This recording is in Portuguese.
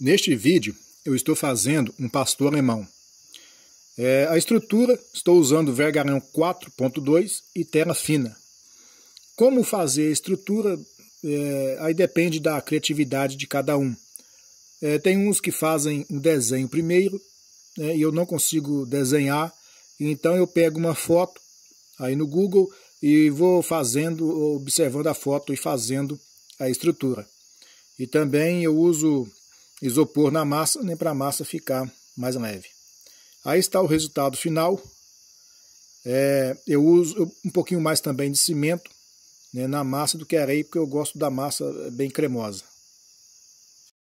Neste vídeo eu estou fazendo um pastor alemão. É, a estrutura estou usando vergalhão 4.2 e terra fina. Como fazer a estrutura é, aí depende da criatividade de cada um. É, tem uns que fazem um desenho primeiro né, e eu não consigo desenhar, então eu pego uma foto aí no Google e vou fazendo, observando a foto e fazendo a estrutura. E também eu uso isopor na massa, nem para a massa ficar mais leve. Aí está o resultado final. É, eu uso um pouquinho mais também de cimento né, na massa do que areia, porque eu gosto da massa bem cremosa.